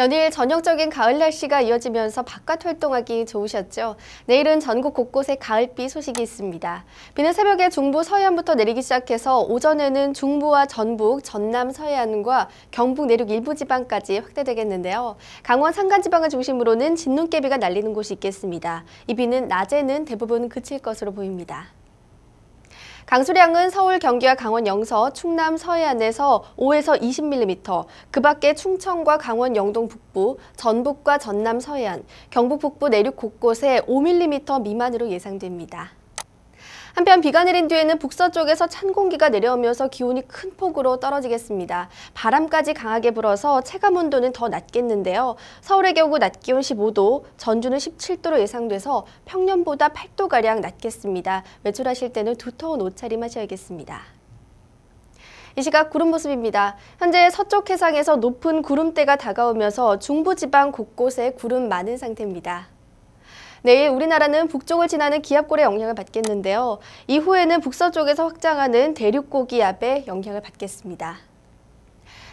연일 전형적인 가을 날씨가 이어지면서 바깥 활동하기 좋으셨죠? 내일은 전국 곳곳에 가을비 소식이 있습니다. 비는 새벽에 중부 서해안부터 내리기 시작해서 오전에는 중부와 전북, 전남 서해안과 경북 내륙 일부 지방까지 확대되겠는데요. 강원 산간 지방을 중심으로는 진눈깨비가 날리는 곳이 있겠습니다. 이 비는 낮에는 대부분 그칠 것으로 보입니다. 강수량은 서울, 경기와 강원 영서, 충남 서해안에서 5에서 20mm, 그 밖에 충청과 강원 영동 북부, 전북과 전남 서해안, 경북 북부 내륙 곳곳에 5mm 미만으로 예상됩니다. 한편 비가 내린 뒤에는 북서쪽에서 찬 공기가 내려오면서 기온이 큰 폭으로 떨어지겠습니다. 바람까지 강하게 불어서 체감 온도는 더 낮겠는데요. 서울의 경우 낮 기온 15도, 전주는 17도로 예상돼서 평년보다 8도가량 낮겠습니다. 외출하실 때는 두터운 옷차림 하셔야겠습니다. 이 시각 구름 모습입니다. 현재 서쪽 해상에서 높은 구름대가 다가오면서 중부지방 곳곳에 구름 많은 상태입니다. 내일 우리나라는 북쪽을 지나는 기압골의 영향을 받겠는데요. 이후에는 북서쪽에서 확장하는 대륙고 기압의 영향을 받겠습니다.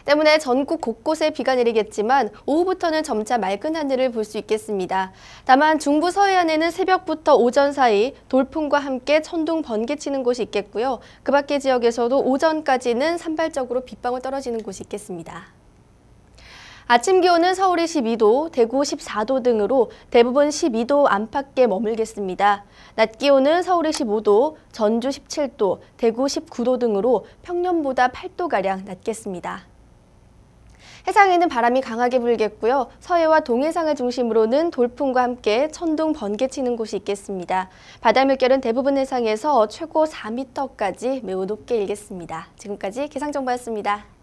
때문에 전국 곳곳에 비가 내리겠지만 오후부터는 점차 맑은 하늘을 볼 수 있겠습니다. 다만 중부 서해안에는 새벽부터 오전 사이 돌풍과 함께 천둥 번개 치는 곳이 있겠고요. 그 밖의 지역에서도 오전까지는 산발적으로 빗방울 떨어지는 곳이 있겠습니다. 아침 기온은 서울이 12도, 대구 14도 등으로 대부분 12도 안팎에 머물겠습니다. 낮 기온은 서울이 15도, 전주 17도, 대구 19도 등으로 평년보다 8도가량 낮겠습니다. 해상에는 바람이 강하게 불겠고요. 서해와 동해상을 중심으로는 돌풍과 함께 천둥, 번개 치는 곳이 있겠습니다. 바다 물결은 대부분 해상에서 최고 4m까지 매우 높게 일겠습니다. 지금까지 기상정보였습니다.